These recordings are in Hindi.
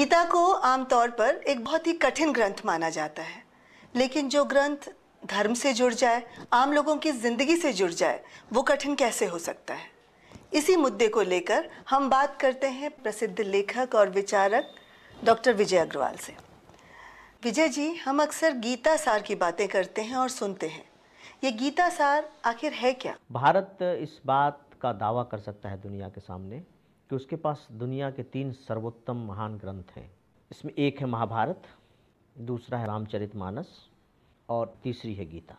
गीता को आमतौर पर एक बहुत ही कठिन ग्रंथ माना जाता है लेकिन जो ग्रंथ धर्म से जुड़ जाए आम लोगों की ज़िंदगी से जुड़ जाए वो कठिन कैसे हो सकता है इसी मुद्दे को लेकर हम बात करते हैं प्रसिद्ध लेखक और विचारक डॉक्टर विजय अग्रवाल से विजय जी हम अक्सर गीता सार की बातें करते हैं और सुनते हैं ये गीता सार आखिर है क्या भारत इस बात का दावा कर सकता है दुनिया के सामने कि उसके पास दुनिया के तीन सर्वोत्तम महान ग्रंथ हैं इसमें एक है महाभारत दूसरा है रामचरित मानस और तीसरी है गीता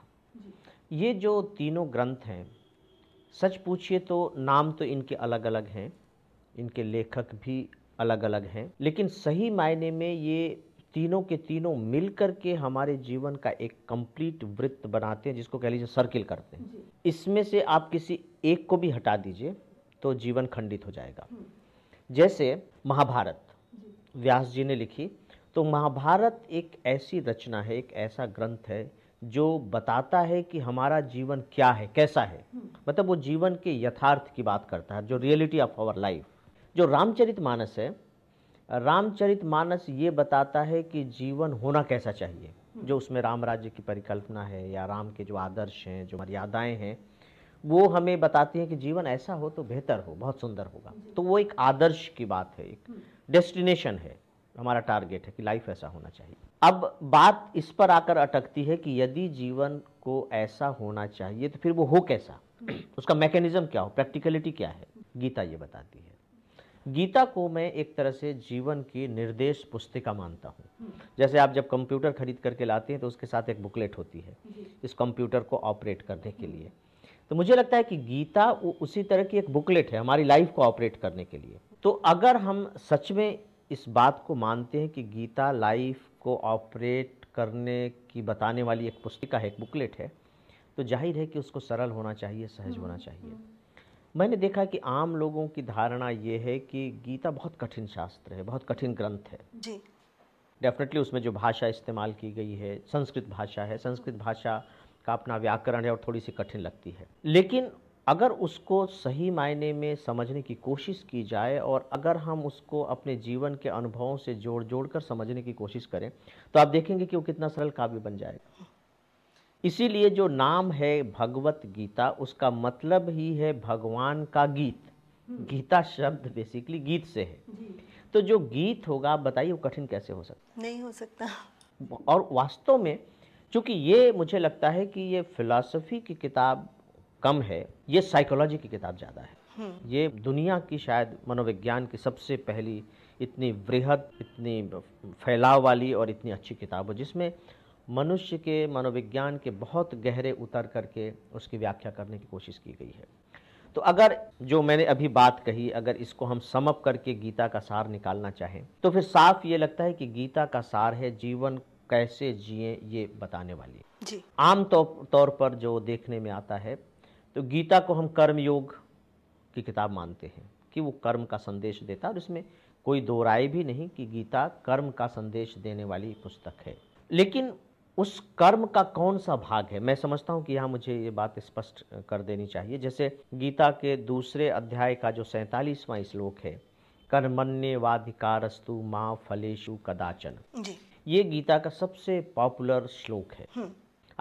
ये जो तीनों ग्रंथ हैं सच पूछिए तो नाम तो इनके अलग अलग हैं इनके लेखक भी अलग अलग हैं लेकिन सही मायने में ये तीनों के तीनों मिल कर के हमारे जीवन का एक कंप्लीट वृत्त बनाते हैं जिसको कह लीजिए सर्किल करते हैं इसमें से आप किसी एक को भी हटा दीजिए तो जीवन खंडित हो जाएगा जैसे महाभारत व्यास जी ने लिखी तो महाभारत एक ऐसी रचना है एक ऐसा ग्रंथ है जो बताता है कि हमारा जीवन क्या है कैसा है मतलब वो जीवन के यथार्थ की बात करता है जो रियलिटी ऑफ आवर लाइफ जो रामचरित मानस है रामचरित मानस ये बताता है कि जीवन होना कैसा चाहिए जो उसमें राम राज्य की परिकल्पना है या राम के जो आदर्श हैं जो मर्यादाएं हैं वो हमें बताती है कि जीवन ऐसा हो तो बेहतर हो बहुत सुंदर होगा तो वो एक आदर्श की बात है एक हम्म। डेस्टिनेशन है हमारा टारगेट है कि लाइफ ऐसा होना चाहिए अब बात इस पर आकर अटकती है कि यदि जीवन को ऐसा होना चाहिए तो फिर वो हो कैसा हम्म। उसका मैकेनिज्म क्या हो प्रैक्टिकलिटी क्या है गीता ये बताती है गीता को मैं एक तरह से जीवन की निर्देश पुस्तिका मानता हूँ हम्म। जैसे आप जब कंप्यूटर खरीद करके लाते हैं तो उसके साथ एक बुकलेट होती है इस कंप्यूटर को ऑपरेट करने के लिए तो मुझे लगता है कि गीता वो उसी तरह की एक बुकलेट है हमारी लाइफ को ऑपरेट करने के लिए तो अगर हम सच में इस बात को मानते हैं कि गीता लाइफ को ऑपरेट करने की बताने वाली एक पुस्तिका है एक बुकलेट है तो जाहिर है कि उसको सरल होना चाहिए सहज होना हम्म, चाहिए हम्म। मैंने देखा कि आम लोगों की धारणा ये है कि गीता बहुत कठिन शास्त्र है बहुत कठिन ग्रंथ है जी डेफिनेटली उसमें जो भाषा इस्तेमाल की गई है संस्कृत भाषा है संस्कृत भाषा का अपना व्याकरण है और थोड़ी सी कठिन लगती है लेकिन अगर उसको सही मायने में समझने की कोशिश की जाए और अगर हम उसको अपने जीवन के अनुभवों से जोड़ जोड़ कर समझने की कोशिश करें तो आप देखेंगे कि वो कितना सरल काव्य बन जाएगा इसीलिए जो नाम है भगवत गीता उसका मतलब ही है भगवान का गीत हम्म। गीता शब्द बेसिकली गीत से है तो जो गीत होगा आप बताइए वो कठिन कैसे हो सकता नहीं हो सकता और वास्तव में चूँकि ये मुझे लगता है कि ये फिलासफी की किताब कम है ये साइकोलॉजी की किताब ज़्यादा है हम्म। ये दुनिया की शायद मनोविज्ञान की सबसे पहली इतनी वृहद इतनी फैलाव वाली और इतनी अच्छी किताब हो जिसमें मनुष्य के मनोविज्ञान के बहुत गहरे उतर करके उसकी व्याख्या करने की कोशिश की गई है तो अगर जो मैंने अभी बात कही अगर इसको हम समप करके गीता का सार निकालना चाहें तो फिर साफ ये लगता है कि गीता का सार है जीवन कैसे जिए ये बताने वाली जी आम तौर पर जो देखने में आता है तो गीता को हम कर्म योग की किताब मानते हैं कि वो कर्म का संदेश देता है और इसमें कोई दो राय भी नहीं कि गीता कर्म का संदेश देने वाली पुस्तक है लेकिन उस कर्म का कौन सा भाग है मैं समझता हूँ कि यहाँ मुझे ये बात स्पष्ट कर देनी चाहिए जैसे गीता के दूसरे अध्याय का जो सैंतालीसवां श्लोक है कर्मण्यवाधिकारस्तु माँ फलेशु कदाचन जी ये गीता का सबसे पॉपुलर श्लोक है हम्म।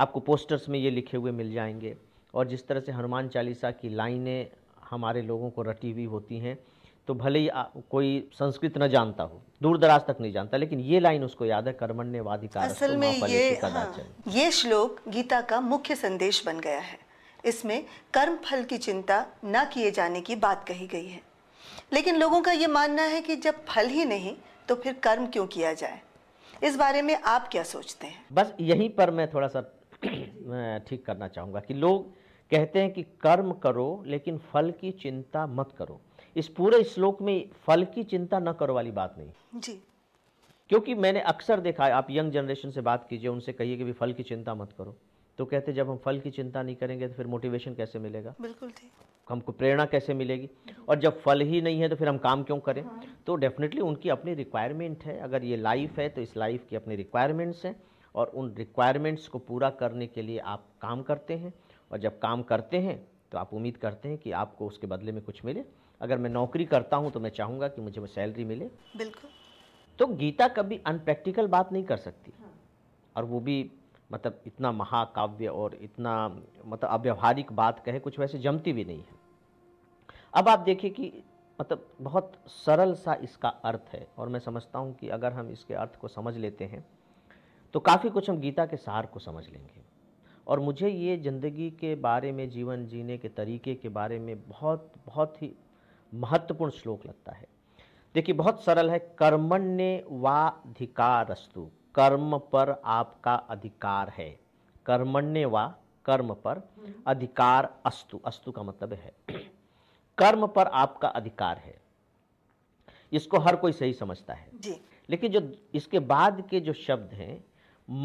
आपको पोस्टर्स में ये लिखे हुए मिल जाएंगे और जिस तरह से हनुमान चालीसा की लाइनें हमारे लोगों को रटी हुई होती हैं तो भले ही कोई संस्कृत न जानता हो दूर दराज तक नहीं जानता लेकिन ये लाइन उसको याद है कर्मण्य का असल में ये हाँ, ये श्लोक गीता का मुख्य संदेश बन गया है इसमें कर्म फल की चिंता न किए जाने की बात कही गई है लेकिन लोगों का ये मानना है कि जब फल ही नहीं तो फिर कर्म क्यों किया जाए इस बारे में आप क्या सोचते हैं बस यहीं पर मैं थोड़ा सा ठीक करना चाहूँगा कि लोग कहते हैं कि कर्म करो लेकिन फल की चिंता मत करो इस पूरे श्लोक में फल की चिंता न करो वाली बात नहीं जी क्योंकि मैंने अक्सर देखा है आप यंग जनरेशन से बात कीजिए उनसे कहिए कि भी फल की चिंता मत करो तो कहते जब हम फल की चिंता नहीं करेंगे तो फिर मोटिवेशन कैसे मिलेगा बिल्कुल ठीक हमको प्रेरणा कैसे मिलेगी और जब फल ही नहीं है तो फिर हम काम क्यों करें हाँ। तो डेफिनेटली उनकी अपनी रिक्वायरमेंट है अगर ये लाइफ है तो इस लाइफ की अपनी रिक्वायरमेंट्स हैं और उन रिक्वायरमेंट्स को पूरा करने के लिए आप काम करते हैं और जब काम करते हैं तो आप उम्मीद करते हैं कि आपको उसके बदले में कुछ मिले अगर मैं नौकरी करता हूँ तो मैं चाहूँगा कि मुझे सैलरी मिले बिल्कुल तो गीता कभी अनप्रैक्टिकल बात नहीं कर सकती हाँ। और वो भी मतलब इतना महाकाव्य और इतना मतलब अव्यवहारिक बात कहे कुछ वैसे जमती भी नहीं है अब आप देखिए कि मतलब बहुत सरल सा इसका अर्थ है और मैं समझता हूँ कि अगर हम इसके अर्थ को समझ लेते हैं तो काफ़ी कुछ हम गीता के सार को समझ लेंगे और मुझे ये ज़िंदगी के बारे में जीवन जीने के तरीके के बारे में बहुत बहुत ही महत्वपूर्ण श्लोक लगता है देखिए बहुत सरल है कर्मण्य वाधिकारस्तु कर्म पर आपका अधिकार है कर्मण्य वा कर्म पर अधिकार अस्तु अस्तु का मतलब है कर्म पर आपका अधिकार है इसको हर कोई सही समझता है जी। लेकिन जो इसके बाद के जो शब्द हैं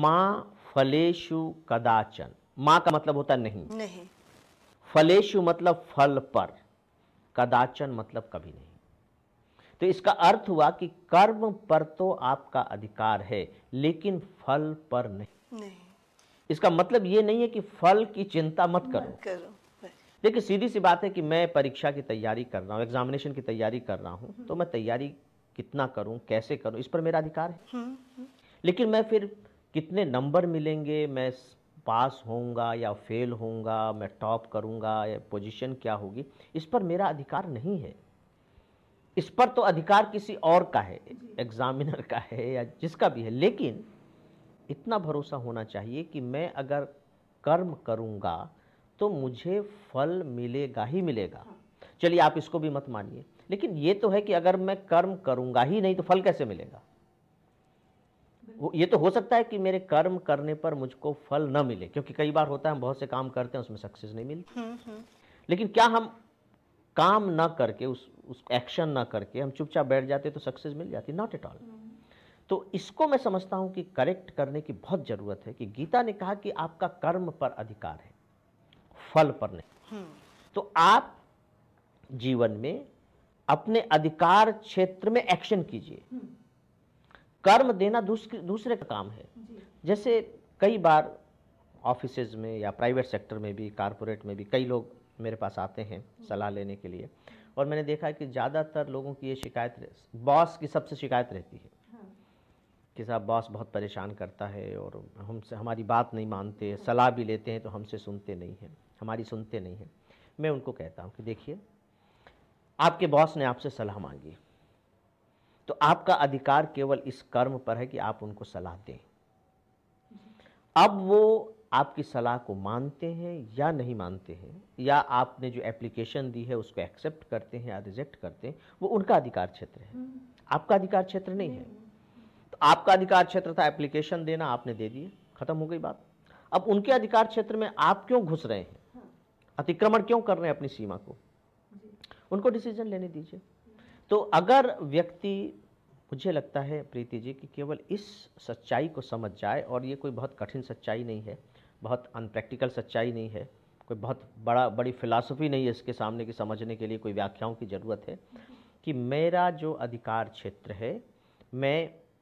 माँ फलेशु कदाचन माँ का मतलब होता नहीं नहीं फलेशु मतलब फल पर कदाचन मतलब कभी नहीं तो इसका अर्थ हुआ कि कर्म पर तो आपका अधिकार है लेकिन फल पर नहीं, नहीं। इसका मतलब ये नहीं है कि फल की चिंता मत करो, मत करो। देखिए सीधी सी बात है कि मैं परीक्षा की तैयारी कर रहा हूँ एग्जामिनेशन की तैयारी कर रहा हूँ तो मैं तैयारी कितना करूँ कैसे करूँ इस पर मेरा अधिकार है हम्म, हम्म। लेकिन मैं फिर कितने नंबर मिलेंगे मैं पास होऊंगा या फेल होऊंगा मैं टॉप करूंगा या पोजीशन क्या होगी इस पर मेरा अधिकार नहीं है इस पर तो अधिकार किसी और का है एग्जामिनर का है या जिसका भी है लेकिन इतना भरोसा होना चाहिए कि मैं अगर कर्म करूंगा तो मुझे फल मिलेगा ही मिलेगा चलिए आप इसको भी मत मानिए लेकिन ये तो है कि अगर मैं कर्म करूंगा ही नहीं तो फल कैसे मिलेगा ये तो हो सकता है कि मेरे कर्म करने पर मुझको फल न मिले क्योंकि कई बार होता है हम बहुत से काम करते हैं उसमें सक्सेस नहीं मिलती हम्म, हम्म। लेकिन क्या हम काम ना करके उस उस एक्शन ना करके हम चुपचाप बैठ जाते तो सक्सेस मिल जाती नॉट एट ऑल तो इसको मैं समझता हूं कि करेक्ट करने की बहुत ज़रूरत है कि गीता ने कहा कि आपका कर्म पर अधिकार है फल पर नहीं तो आप जीवन में अपने अधिकार क्षेत्र में एक्शन कीजिए कर्म देना दूसरे का काम है जैसे कई बार ऑफिस में या प्राइवेट सेक्टर में भी कारपोरेट में भी कई लोग मेरे पास आते हैं सलाह लेने के लिए और मैंने देखा है कि ज़्यादातर लोगों की ये शिकायत बॉस की सबसे शिकायत रहती है हाँ। कि साहब बॉस बहुत परेशान करता है और हमसे हमारी बात नहीं मानते सलाह भी लेते हैं तो हमसे सुनते नहीं हैं हमारी सुनते नहीं हैं मैं उनको कहता हूँ कि देखिए आपके बॉस ने आपसे सलाह मांगी तो आपका अधिकार केवल इस कर्म पर है कि आप उनको सलाह दें अब वो आपकी सलाह को मानते हैं या नहीं मानते हैं या आपने जो एप्लीकेशन दी है उसको एक्सेप्ट करते हैं या रिजेक्ट करते हैं वो उनका अधिकार क्षेत्र है आपका अधिकार क्षेत्र नहीं है तो आपका अधिकार क्षेत्र था एप्लीकेशन देना आपने दे दिए खत्म हो गई बात अब उनके अधिकार क्षेत्र में आप क्यों घुस रहे हैं अतिक्रमण क्यों कर रहे हैं अपनी सीमा को उनको डिसीजन लेने दीजिए तो अगर व्यक्ति मुझे लगता है प्रीति जी कि केवल इस सच्चाई को समझ जाए और ये कोई बहुत कठिन सच्चाई नहीं है बहुत अनप्रैक्टिकल सच्चाई नहीं है कोई बहुत बड़ा बड़ी फ़िलासफ़ी नहीं है इसके सामने की समझने के लिए कोई व्याख्याओं की ज़रूरत है कि मेरा जो अधिकार क्षेत्र है मैं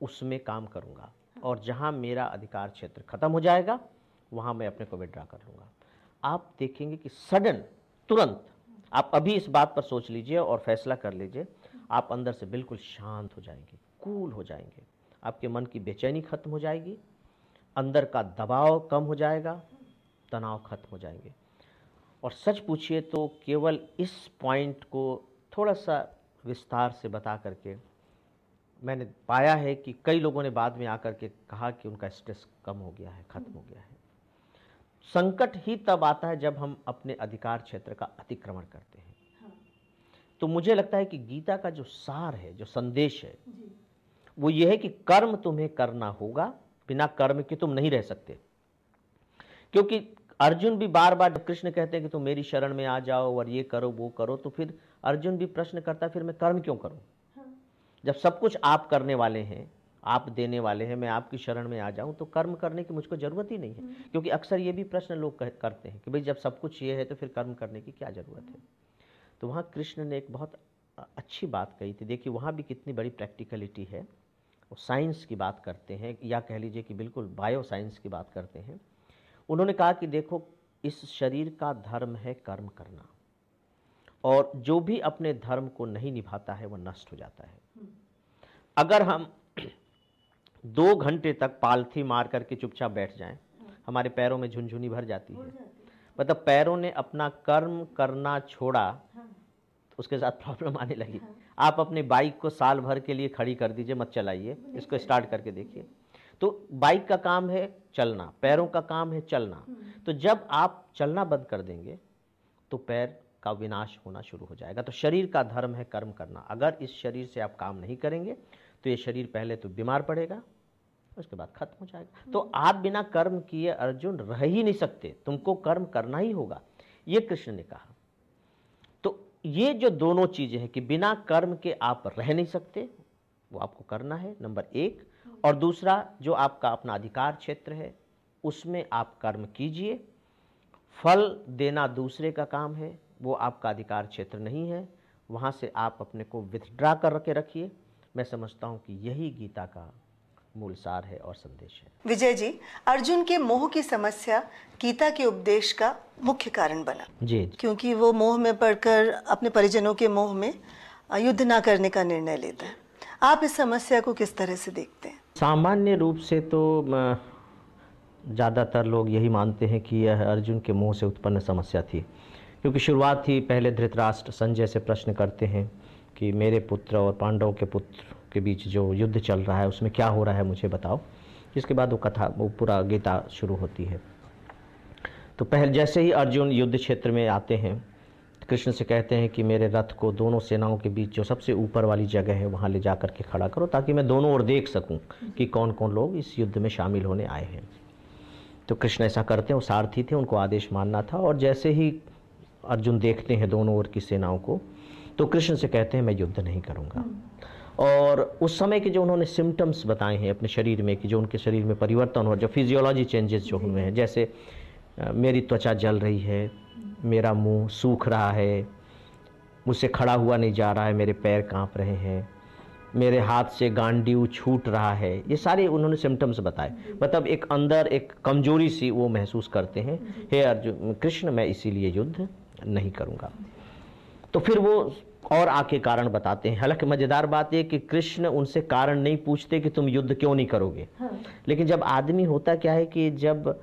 उसमें काम करूँगा और जहाँ मेरा अधिकार क्षेत्र ख़त्म हो जाएगा वहाँ मैं अपने को विड्रा कर लूँगा आप देखेंगे कि सडन तुरंत आप अभी इस बात पर सोच लीजिए और फैसला कर लीजिए आप अंदर से बिल्कुल शांत हो जाएंगे कूल हो जाएंगे आपके मन की बेचैनी खत्म हो जाएगी अंदर का दबाव कम हो जाएगा तनाव खत्म हो जाएंगे और सच पूछिए तो केवल इस पॉइंट को थोड़ा सा विस्तार से बता करके मैंने पाया है कि कई लोगों ने बाद में आकर के कहा कि उनका स्ट्रेस कम हो गया है ख़त्म हो गया है संकट ही तब आता है जब हम अपने अधिकार क्षेत्र का अतिक्रमण करते हैं हाँ। तो मुझे लगता है कि गीता का जो सार है जो संदेश है वो ये है कि कर्म तुम्हें करना होगा बिना कर्म के तुम नहीं रह सकते क्योंकि अर्जुन भी बार बार जब कृष्ण कहते हैं कि तुम मेरी शरण में आ जाओ और ये करो वो करो तो फिर अर्जुन भी प्रश्न करता है फिर मैं कर्म क्यों करूं हाँ। जब सब कुछ आप करने वाले हैं आप देने वाले हैं मैं आपकी शरण में आ जाऊं तो कर्म करने की मुझको ज़रूरत ही नहीं है हम्म। क्योंकि अक्सर ये भी प्रश्न लोग कह, करते हैं कि भाई जब सब कुछ ये है तो फिर कर्म करने की क्या ज़रूरत है तो वहाँ कृष्ण ने एक बहुत अच्छी बात कही थी देखिए वहाँ भी कितनी बड़ी प्रैक्टिकलिटी है वो साइंस की बात करते हैं या कह लीजिए कि बिल्कुल बायो साइंस की बात करते हैं उन्होंने कहा कि देखो इस शरीर का धर्म है कर्म करना और जो भी अपने धर्म को नहीं निभाता है वह नष्ट हो जाता है हम्म। अगर हम दो घंटे तक पालथी मार करके चुपचाप बैठ जाएं हमारे पैरों में झुनझुनी भर जाती है मतलब पैरों ने अपना कर्म करना छोड़ा तो उसके साथ प्रॉब्लम आने लगी आप अपने बाइक को साल भर के लिए खड़ी कर दीजिए मत चलाइए इसको स्टार्ट करके देखिए तो बाइक का काम है चलना पैरों का काम है चलना हम्म। तो जब आप चलना बंद कर देंगे तो पैर का विनाश होना शुरू हो जाएगा तो शरीर का धर्म है कर्म करना अगर इस शरीर से आप काम नहीं करेंगे तो ये शरीर पहले तो बीमार पड़ेगा उसके बाद खत्म हो जाएगा हम्म। तो आप बिना कर्म किए अर्जुन रह ही नहीं सकते तुमको कर्म करना ही होगा ये कृष्ण ने कहा तो ये जो दोनों चीजें हैं कि बिना कर्म के आप रह नहीं सकते वो आपको करना है नंबर एक हम्म। और दूसरा जो आपका अपना अधिकार क्षेत्र है उसमें आप कर्म कीजिए फल देना दूसरे का काम है वो आपका अधिकार क्षेत्र नहीं है वहाँ से आप अपने को विथड्रा करके रखिए मैं समझता हूँ कि यही गीता का मूल सार है और संदेश है विजय जी अर्जुन के मोह की समस्या गीता के उपदेश का मुख्य कारण बना जी क्योंकि वो मोह में पड़कर अपने परिजनों के मोह में युद्ध ना करने का निर्णय लेता है आप इस समस्या को किस तरह से देखते हैं सामान्य रूप से तो ज़्यादातर लोग यही मानते हैं कि यह अर्जुन के मोह से उत्पन्न समस्या थी क्योंकि शुरुआत थी पहले धृतराष्ट्र संजय से प्रश्न करते हैं कि मेरे पुत्र और पांडवों के पुत्र के बीच जो युद्ध चल रहा है उसमें क्या हो रहा है मुझे बताओ इसके बाद वो कथा वो पूरा गीता शुरू होती है तो पहले जैसे ही अर्जुन युद्ध क्षेत्र में आते हैं कृष्ण से कहते हैं कि मेरे रथ को दोनों सेनाओं के बीच जो सबसे ऊपर वाली जगह है वहाँ ले जा कर के खड़ा करो ताकि मैं दोनों ओर देख सकूँ कि कौन कौन लोग इस युद्ध में शामिल होने आए हैं तो कृष्ण ऐसा करते हैं वो सारथी थे उनको आदेश मानना था और जैसे ही अर्जुन देखते हैं दोनों ओर की सेनाओं को तो कृष्ण से कहते हैं मैं युद्ध नहीं करूँगा हम्म। और उस समय के जो उन्होंने सिम्टम्स बताए हैं अपने शरीर में कि जो उनके शरीर में परिवर्तन हो जो फिजियोलॉजी चेंजेस जो हुए हैं जैसे मेरी त्वचा जल रही है मेरा मुंह सूख रहा है मुझसे खड़ा हुआ नहीं जा रहा है मेरे पैर कांप रहे हैं मेरे हाथ से गांडीव छूट रहा है ये सारे उन्होंने सिम्टम्स बताए मतलब एक अंदर एक कमजोरी सी वो महसूस करते हैं हे अर्जुन कृष्ण मैं इसीलिए युद्ध नहीं करूँगा तो फिर वो और आके कारण बताते हैं हालांकि मज़ेदार बात यह कि कृष्ण उनसे कारण नहीं पूछते कि तुम युद्ध क्यों नहीं करोगे हाँ। लेकिन जब आदमी होता क्या है कि जब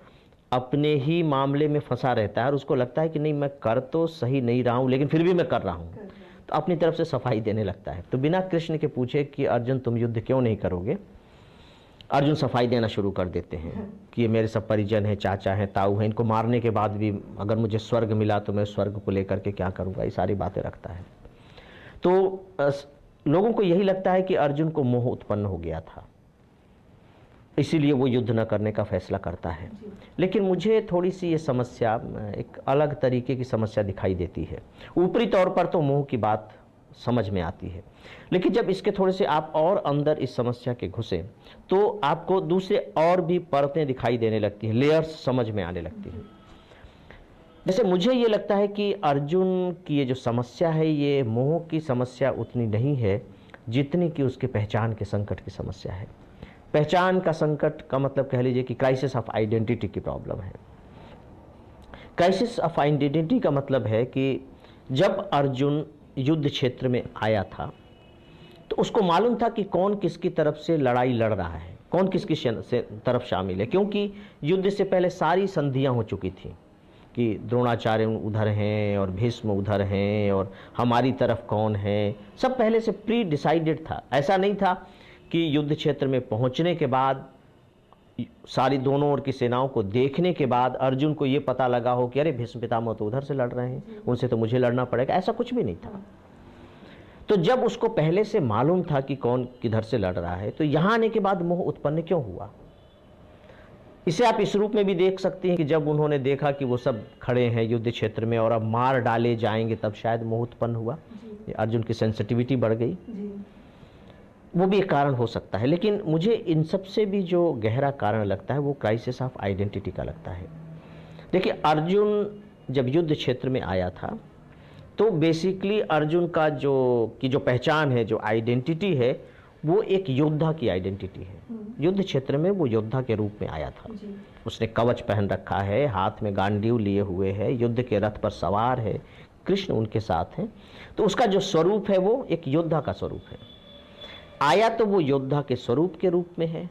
अपने ही मामले में फंसा रहता है और उसको लगता है कि नहीं मैं कर तो सही नहीं रहा हूँ लेकिन फिर भी मैं कर रहा हूँ तो अपनी तरफ से सफाई देने लगता है तो बिना कृष्ण के पूछे कि अर्जुन तुम युद्ध क्यों नहीं करोगे अर्जुन सफाई देना शुरू कर देते हैं हाँ। कि ये मेरे सब परिजन हैं चाचा हैं ताऊ हैं इनको मारने के बाद भी अगर मुझे स्वर्ग मिला तो मैं स्वर्ग को लेकर के क्या करूँगा ये सारी बातें रखता है तो लोगों को यही लगता है कि अर्जुन को मोह उत्पन्न हो गया था इसीलिए वो युद्ध न करने का फैसला करता है लेकिन मुझे थोड़ी सी ये समस्या एक अलग तरीके की समस्या दिखाई देती है ऊपरी तौर पर तो मोह की बात समझ में आती है लेकिन जब इसके थोड़े से आप और अंदर इस समस्या के घुसे तो आपको दूसरे और भी परतें दिखाई देने लगती हैं लेयर्स समझ में आने लगती हैं जैसे मुझे ये लगता है कि अर्जुन की ये जो समस्या है ये मोह की समस्या उतनी नहीं है जितनी कि उसके पहचान के संकट की समस्या है पहचान का संकट का मतलब कह लीजिए कि क्राइसिस ऑफ आइडेंटिटी की प्रॉब्लम है क्राइसिस ऑफ आइडेंटिटी का मतलब है कि जब अर्जुन युद्ध क्षेत्र में आया था तो उसको मालूम था कि कौन किसकी तरफ से लड़ाई लड़ रहा है कौन किसकी से तरफ शामिल है क्योंकि युद्ध से पहले सारी संधियां हो चुकी थी कि द्रोणाचार्य उधर हैं और भीष्म उधर हैं और हमारी तरफ कौन है सब पहले से प्री डिसाइडेड था ऐसा नहीं था कि युद्ध क्षेत्र में पहुंचने के बाद सारी दोनों ओर की सेनाओं को देखने के बाद अर्जुन को ये पता लगा हो कि अरे भीष्म पितामह तो उधर से लड़ रहे हैं उनसे तो मुझे लड़ना पड़ेगा ऐसा कुछ भी नहीं था तो जब उसको पहले से मालूम था कि कौन किधर से लड़ रहा है तो यहाँ आने के बाद मोह उत्पन्न क्यों हुआ इसे आप इस रूप में भी देख सकते हैं कि जब उन्होंने देखा कि वो सब खड़े हैं युद्ध क्षेत्र में और अब मार डाले जाएंगे तब शायद मोह उत्पन्न हुआ अर्जुन की सेंसिटिविटी बढ़ गई वो भी एक कारण हो सकता है लेकिन मुझे इन सब से भी जो गहरा कारण लगता है वो क्राइसिस ऑफ आइडेंटिटी का लगता है देखिए अर्जुन जब युद्ध क्षेत्र में आया था तो बेसिकली अर्जुन का जो की जो पहचान है जो आइडेंटिटी है वो एक योद्धा की आइडेंटिटी है हम्म। युद्ध क्षेत्र में वो योद्धा के रूप में आया था उसने कवच पहन रखा है हाथ में गांडीव लिए हुए है युद्ध के रथ पर सवार है कृष्ण उनके साथ हैं तो उसका जो स्वरूप है वो एक योद्धा का स्वरूप है आया तो वो योद्धा के स्वरूप के रूप में है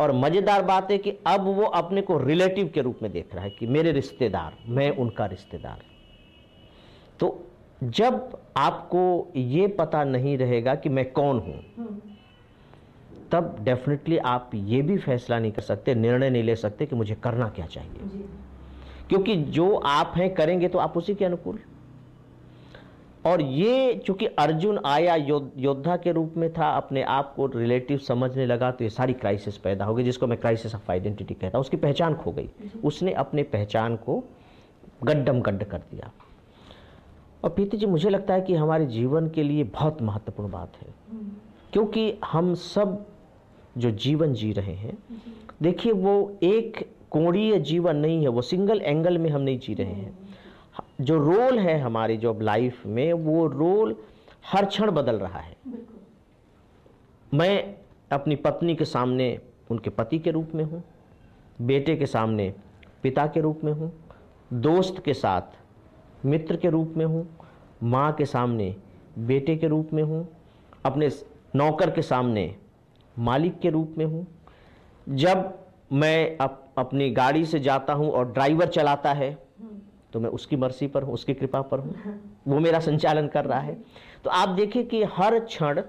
और मज़ेदार बात है कि अब वो अपने को रिलेटिव के रूप में देख रहा है कि मेरे रिश्तेदार मैं उनका रिश्तेदार तो जब आपको ये पता नहीं रहेगा कि मैं कौन हूं तब डेफिनेटली आप ये भी फैसला नहीं कर सकते निर्णय नहीं ले सकते कि मुझे करना क्या चाहिए क्योंकि जो आप हैं करेंगे तो आप उसी के अनुकूल और ये चूंकि अर्जुन आया योद्धा के रूप में था अपने आप को रिलेटिव समझने लगा तो ये सारी क्राइसिस पैदा हो गई जिसको मैं क्राइसिस ऑफ आइडेंटिटी कहता हूँ उसकी पहचान खो गई उसने अपने पहचान को गड्ढम गड्ढ कर दिया और प्रीति जी मुझे लगता है कि हमारे जीवन के लिए बहुत महत्वपूर्ण बात है हम्म। क्योंकि हम सब जो जीवन जी रहे हैं देखिए वो एक कोणीय जीवन नहीं है वो सिंगल एंगल में हम नहीं जी रहे हैं हम्म। जो रोल है हमारी जॉब लाइफ में वो रोल हर क्षण बदल रहा है मैं अपनी पत्नी के सामने उनके पति के रूप में हूँ बेटे के सामने पिता के रूप में हूँ दोस्त के साथ मित्र के रूप में हूँ माँ के सामने बेटे के रूप में हूँ अपने नौकर के सामने मालिक के रूप में हूँ जब मैं अप, अपनी गाड़ी से जाता हूँ और ड्राइवर चलाता है तो मैं उसकी मर्सी पर हूँ उसकी कृपा पर हूँ वो मेरा संचालन कर रहा है तो आप देखिए कि हर क्षण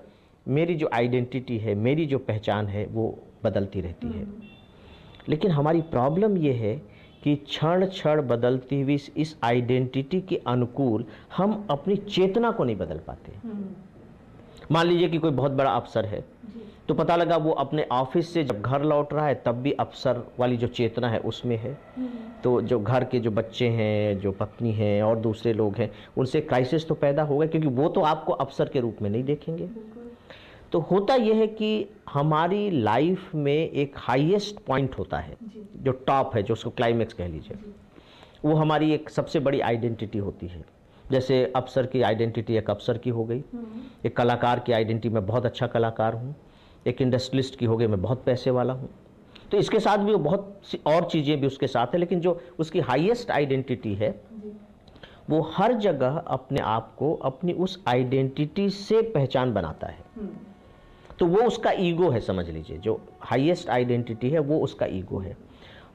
मेरी जो आइडेंटिटी है मेरी जो पहचान है वो बदलती रहती है लेकिन हमारी प्रॉब्लम ये है कि क्षण क्षण बदलती हुई इस आइडेंटिटी के अनुकूल हम अपनी चेतना को नहीं बदल पाते हम्म। मान लीजिए कि कोई बहुत बड़ा अवसर है तो पता लगा वो अपने ऑफिस से जब घर लौट रहा है तब भी अफसर वाली जो चेतना है उसमें है हम्म। तो जो घर के जो बच्चे हैं जो पत्नी हैं और दूसरे लोग हैं उनसे क्राइसिस तो पैदा होगा क्योंकि वो तो आपको अफसर के रूप में नहीं देखेंगे तो होता यह है कि हमारी लाइफ में एक हाईएस्ट पॉइंट होता है जो टॉप है जो उसको क्लाइमेक्स कह लीजिए वो हमारी एक सबसे बड़ी आइडेंटिटी होती है जैसे अफसर की आइडेंटिटी एक अफसर की हो गई हम्म। एक कलाकार की आइडेंटिटी मैं बहुत अच्छा कलाकार हूँ एक इंडस्ट्रियलिस्ट की हो गई मैं बहुत पैसे वाला हूँ तो इसके साथ भी वो बहुत सी और चीज़ें भी उसके साथ है लेकिन जो उसकी हाईएस्ट आइडेंटिटी है वो हर जगह अपने आप को अपनी उस आइडेंटिटी से पहचान बनाता है हम्म। तो वो उसका ईगो है समझ लीजिए जो हाईएस्ट आइडेंटिटी है वो उसका ईगो है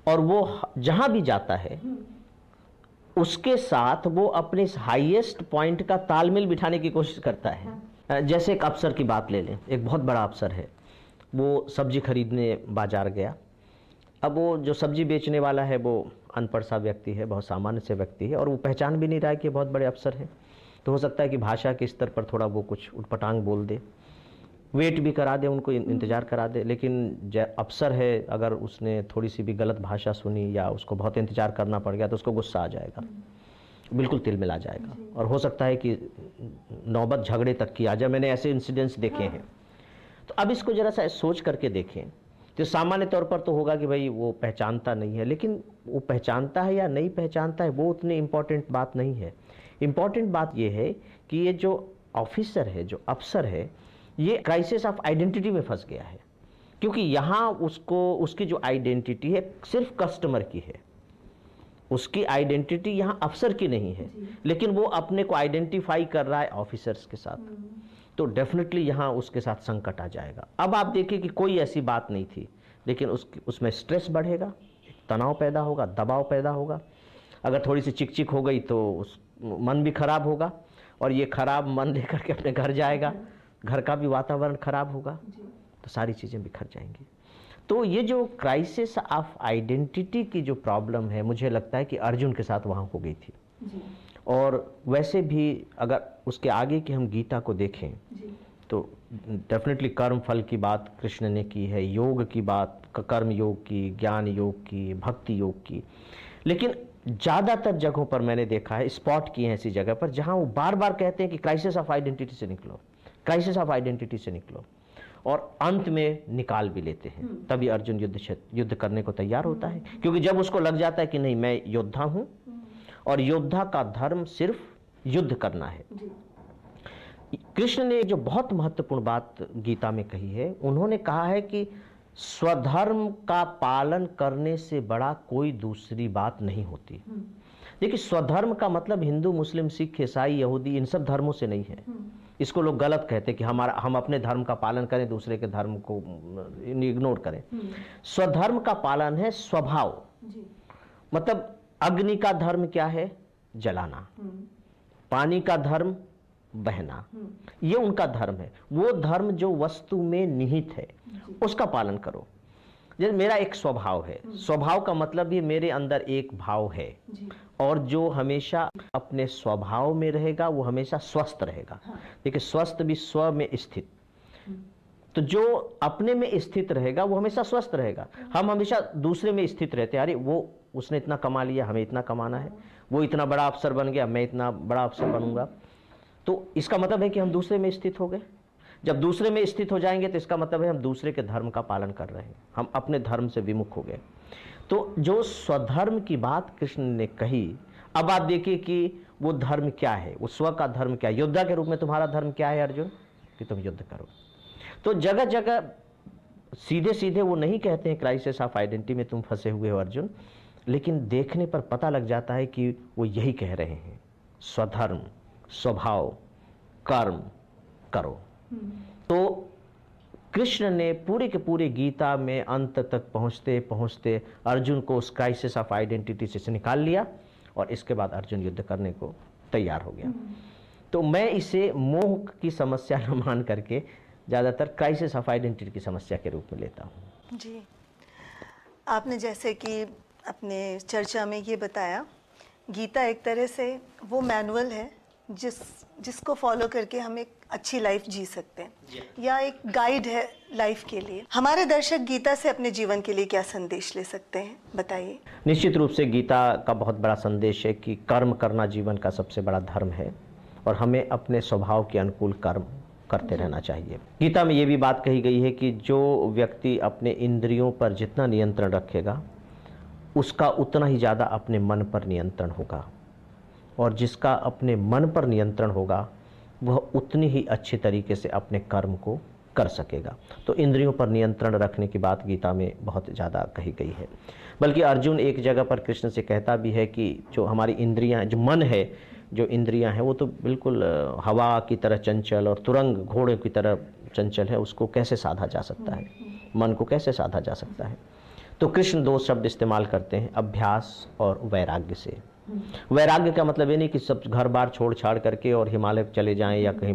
और वो जहाँ भी जाता है हम्म। उसके साथ वो अपने इस हाईएस्ट पॉइंट का तालमेल बिठाने की कोशिश करता है हाँ। जैसे एक अफसर की बात ले लें एक बहुत बड़ा अफसर है वो सब्ज़ी खरीदने बाज़ार गया अब वो जो सब्ज़ी बेचने वाला है वो अनपढ़ सा व्यक्ति है बहुत सामान्य से व्यक्ति है और वो पहचान भी नहीं रहा है कि बहुत बड़े अफसर हैं तो हो सकता है कि भाषा के स्तर पर थोड़ा वो कुछ उटपटांग बोल दे वेट भी करा दे उनको इंतज़ार करा दे लेकिन अफसर है अगर उसने थोड़ी सी भी गलत भाषा सुनी या उसको बहुत इंतज़ार करना पड़ गया तो उसको गुस्सा आ जाएगा बिल्कुल तिल मिला जाएगा और हो सकता है कि नौबत झगड़े तक की आ जाए मैंने ऐसे इंसिडेंट्स देखे हैं तो अब इसको ज़रा सा सोच करके देखें तो सामान्य तौर पर तो होगा कि भाई वो पहचानता नहीं है लेकिन वो पहचानता है या नहीं पहचानता है वो उतनी इम्पॉर्टेंट बात नहीं है इम्पॉर्टेंट बात ये है कि ये जो ऑफिसर है जो अफसर है ये क्राइसिस ऑफ आइडेंटिटी में फंस गया है क्योंकि यहाँ उसको उसकी जो आइडेंटिटी है सिर्फ कस्टमर की है उसकी आइडेंटिटी यहाँ अफसर की नहीं है लेकिन वो अपने को आइडेंटिफाई कर रहा है ऑफिसर्स के साथ हम्म। तो डेफिनेटली यहाँ उसके साथ संकट आ जाएगा अब आप देखिए कि कोई ऐसी बात नहीं थी लेकिन उस उसमें स्ट्रेस बढ़ेगा तनाव पैदा होगा दबाव पैदा होगा अगर थोड़ी सी चिकचिक हो गई तो उस मन भी खराब होगा और ये खराब मन लेकर के अपने घर जाएगा घर का भी वातावरण खराब होगा तो सारी चीज़ें बिखर जाएंगी तो ये जो क्राइसिस ऑफ आइडेंटिटी की जो प्रॉब्लम है मुझे लगता है कि अर्जुन के साथ वहाँ हो गई थी और वैसे भी अगर उसके आगे की हम गीता को देखें तो डेफिनेटली कर्म फल की बात कृष्ण ने की है योग की बात कर्म योग की ज्ञान योग की भक्ति योग की लेकिन ज़्यादातर जगहों पर मैंने देखा है स्पॉट किए हैं ऐसी जगह पर जहाँ वो बार बार कहते हैं कि क्राइसिस ऑफ आइडेंटिटी से निकलो क्राइसिस ऑफ आइडेंटिटी से निकलो और अंत में निकाल भी लेते हैं हम्म। तभी अर्जुन युद्ध युद्ध करने को तैयार होता है हम्म। क्योंकि जब उसको लग जाता है कि नहीं मैं योद्धा हूँ और योद्धा का धर्म सिर्फ युद्ध करना है कृष्ण ने जो बहुत महत्वपूर्ण बात गीता में कही है उन्होंने कहा है कि स्वधर्म का पालन करने से बड़ा कोई दूसरी बात नहीं होती हम्म। देखिए स्वधर्म का मतलब हिंदू मुस्लिम सिख ईसाई यहूदी इन सब धर्मों से नहीं है हम्म। इसको लोग गलत कहते हैं कि हमारा हम अपने धर्म का पालन करें दूसरे के धर्म को इग्नोर करें हम्म। स्वधर्म का पालन है स्वभाव मतलब अग्नि का धर्म क्या है जलाना हम्म। पानी का धर्म बहना हम्म। ये उनका धर्म है वो धर्म जो वस्तु में निहित है उसका पालन करो जैसे मेरा एक स्वभाव है हम्म। स्वभाव का मतलब भी मेरे अंदर एक भाव है और जो हमेशा अपने स्वभाव में रहेगा वो हमेशा स्वस्थ रहेगा हाँ। देखिए स्वस्थ भी स्व में स्थित तो जो अपने में स्थित रहेगा वो हमेशा स्वस्थ रहेगा हाँ। हम हमेशा दूसरे में स्थित रहते हैं अरे वो उसने इतना कमा लिया हमें इतना कमाना है वो इतना बड़ा अफसर बन गया मैं इतना बड़ा अफसर बनूंगा तो इसका मतलब है कि हम दूसरे में स्थित हो गए जब दूसरे में स्थित हो जाएंगे तो इसका मतलब है हम दूसरे के धर्म का पालन कर रहे हैं हम अपने धर्म से विमुख हो गए तो जो स्वधर्म की बात कृष्ण ने कही अब आप देखिए कि वो धर्म क्या है वो स्व का धर्म क्या है योद्धा के रूप में तुम्हारा धर्म क्या है अर्जुन कि तुम युद्ध करो तो जगह जगह सीधे सीधे वो नहीं कहते हैं क्राइसिस ऑफ आइडेंटिटी में तुम फंसे हुए हो अर्जुन लेकिन देखने पर पता लग जाता है कि वो यही कह रहे हैं स्वधर्म स्वभाव कर्म करो हम्म। तो कृष्ण ने पूरे के पूरे गीता में अंत तक पहुंचते पहुंचते अर्जुन को उस क्राइसिस ऑफ आइडेंटिटी से निकाल लिया और इसके बाद अर्जुन युद्ध करने को तैयार हो गया हम्म। तो मैं इसे मोह की समस्या न मान करके ज़्यादातर क्राइसिस ऑफ आइडेंटिटी की समस्या के रूप में लेता हूँ जी आपने जैसे कि अपने चर्चा में ये बताया गीता एक तरह से वो मैनुअल है जिस जिसको फॉलो करके हम एक अच्छी लाइफ जी सकते हैं या एक गाइड है लाइफ के लिए हमारे दर्शक गीता से अपने जीवन के लिए क्या संदेश ले सकते हैं बताइए निश्चित रूप से गीता का बहुत बड़ा संदेश है कि कर्म करना जीवन का सबसे बड़ा धर्म है और हमें अपने स्वभाव के अनुकूल कर्म करते रहना चाहिए गीता में ये भी बात कही गई है कि जो व्यक्ति अपने इंद्रियों पर जितना नियंत्रण रखेगा उसका उतना ही ज़्यादा अपने मन पर नियंत्रण होगा और जिसका अपने मन पर नियंत्रण होगा वह उतनी ही अच्छे तरीके से अपने कर्म को कर सकेगा तो इंद्रियों पर नियंत्रण रखने की बात गीता में बहुत ज़्यादा कही गई है बल्कि अर्जुन एक जगह पर कृष्ण से कहता भी है कि जो हमारी इंद्रियां जो मन है जो इंद्रियां हैं वो तो बिल्कुल हवा की तरह चंचल और तुरंग घोड़े की तरह चंचल है उसको कैसे साधा जा सकता है मन को कैसे साधा जा सकता है तो कृष्ण दो शब्द इस्तेमाल करते हैं अभ्यास और वैराग्य से वैराग्य का मतलब ये नहीं कि सब घर बार छोड़ छाड़ करके और हिमालय चले जाएं या कहीं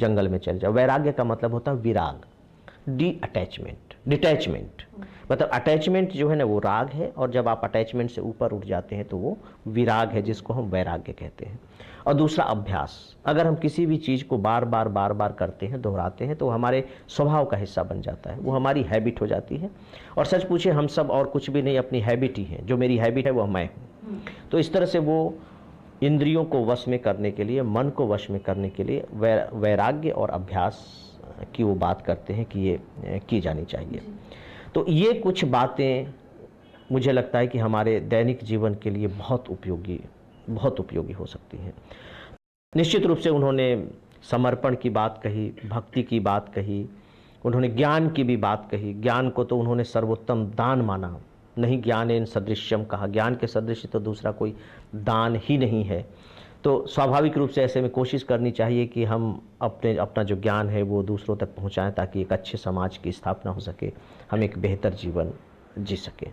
जंगल में चले जाएं वैराग्य का मतलब होता है विराग डी अटैचमेंट डिटैचमेंट मतलब अटैचमेंट जो है ना वो राग है और जब आप अटैचमेंट से ऊपर उठ जाते हैं तो वो विराग है जिसको हम वैराग्य कहते हैं और दूसरा अभ्यास अगर हम किसी भी चीज़ को बार बार बार बार करते हैं दोहराते हैं तो हमारे स्वभाव का हिस्सा बन जाता है वो हमारी हैबिट हो जाती है और सच पूछे हम सब और कुछ भी नहीं अपनी हैबिट ही है जो मेरी हैबिट है वो मैं हूँ तो इस तरह से वो इंद्रियों को वश में करने के लिए मन को वश में करने के लिए वै, वैराग्य और अभ्यास की वो बात करते हैं कि ये की जानी चाहिए तो ये कुछ बातें मुझे लगता है कि हमारे दैनिक जीवन के लिए बहुत उपयोगी बहुत उपयोगी हो सकती हैं निश्चित रूप से उन्होंने समर्पण की बात कही भक्ति की बात कही उन्होंने ज्ञान की भी बात कही ज्ञान को तो उन्होंने सर्वोत्तम दान माना नहीं ज्ञान इन सदृश्यम कहा ज्ञान के सदृश तो दूसरा कोई दान ही नहीं है तो स्वाभाविक रूप से ऐसे में कोशिश करनी चाहिए कि हम अपने अपना जो ज्ञान है वो दूसरों तक पहुँचाएँ ताकि एक अच्छे समाज की स्थापना हो सके हम एक बेहतर जीवन जी सके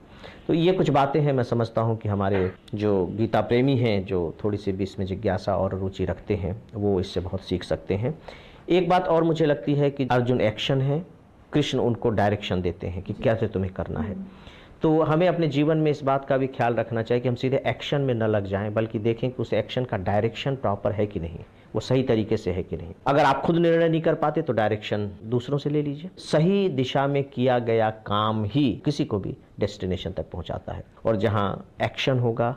तो ये कुछ बातें हैं मैं समझता हूँ कि हमारे जो गीता प्रेमी हैं जो थोड़ी सी भी इसमें जिज्ञासा और रुचि रखते हैं वो इससे बहुत सीख सकते हैं एक बात और मुझे लगती है कि अर्जुन एक्शन है कृष्ण उनको डायरेक्शन देते हैं कि कैसे तुम्हें करना है तो हमें अपने जीवन में इस बात का भी ख्याल रखना चाहिए कि हम सीधे एक्शन में न लग जाएं बल्कि देखें कि उस एक्शन का डायरेक्शन प्रॉपर है कि नहीं वो सही तरीके से है कि नहीं अगर आप खुद निर्णय नहीं कर पाते तो डायरेक्शन दूसरों से ले लीजिए सही दिशा में किया गया काम ही किसी को भी डेस्टिनेशन तक पहुंचाता है और जहाँ एक्शन होगा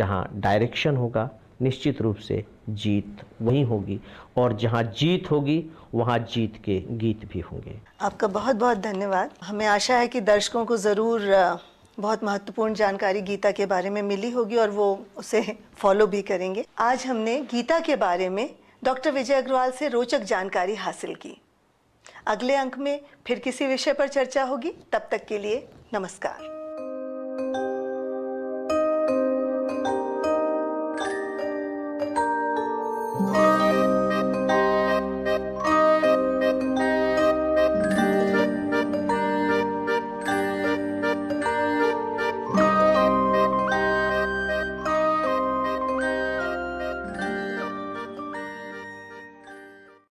जहाँ डायरेक्शन होगा निश्चित रूप से जीत वही होगी और जहाँ जीत होगी वहाँ जीत के गीत भी होंगे आपका बहुत बहुत धन्यवाद हमें आशा है कि दर्शकों को ज़रूर बहुत महत्वपूर्ण जानकारी गीता के बारे में मिली होगी और वो उसे फॉलो भी करेंगे आज हमने गीता के बारे में डॉक्टर विजय अग्रवाल से रोचक जानकारी हासिल की अगले अंक में फिर किसी विषय पर चर्चा होगी तब तक के लिए नमस्कार